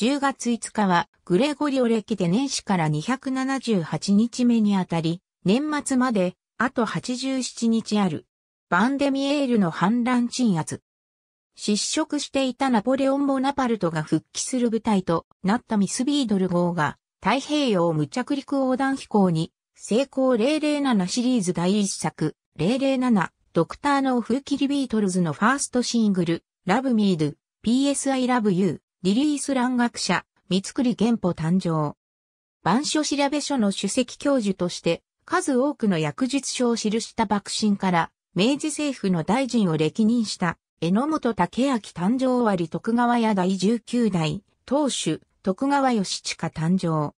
10月5日はグレゴリオ歴で年始から278日目にあたり、年末まであと87日ある。バンデミエールの反乱鎮圧。失職していたナポレオン・ボナパルトが復帰する部隊となったミスビードル号が太平洋無着陸横断飛行に成功007シリーズ第1作007ドクターの風切りビートルズのファーストシングルラブミード PSI ラブユーリリース蘭学者、三栗玄保誕生。版書調べ書の主席教授として、数多くの薬術書を記した幕臣から、明治政府の大臣を歴任した、榎本武明誕生終わり徳川屋第19代、当主、徳川義親誕生。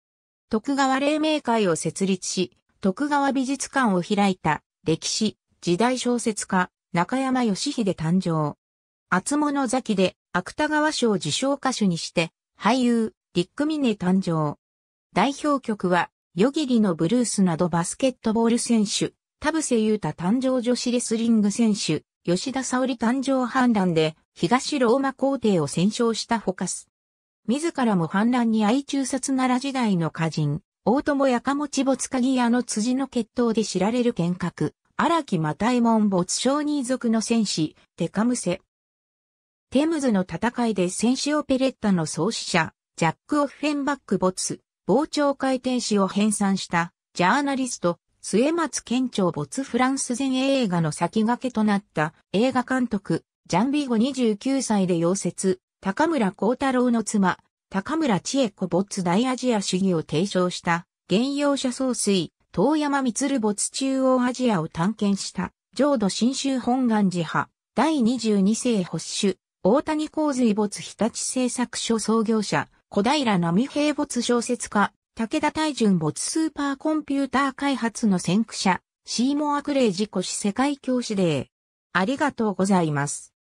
徳川黎明会を設立し、徳川美術館を開いた、歴史、時代小説家、中山義秀誕生。厚物崎で芥川賞受賞歌手にして、俳優、リック・ミネ誕生。代表曲は、ヨギリのブルースなどバスケットボール選手、田臥勇太誕生女子レスリング選手、吉田沙織誕生反乱で、東ローマ皇帝を戦勝したフォカス。自らも反乱に愛中殺奈良時代の歌人、大友やかもち没鍵屋の辻の決闘で知られる剣閣、荒木又右衛門没商人族の戦士、デカムセ、テムズの戦いで戦士オペレッタの創始者、ジャック・オフェンバック・ボツ、傍聴会天使を編纂したジャーナリスト、末松県庁ボツフランス全映画の先駆けとなった映画監督、ジャンビーゴ29歳で溶接、高村光太郎の妻、高村千恵子ボツ大アジア主義を提唱した、現用者総帥、遠山満ツ中央アジアを探検した、浄土新州本願寺派、第22世発守、大谷洪水没日立製作所創業者、小平波平没小説家、武田大純没スーパーコンピューター開発の先駆者、シーモア・クレイ事故死世界教師デー。ありがとうございます。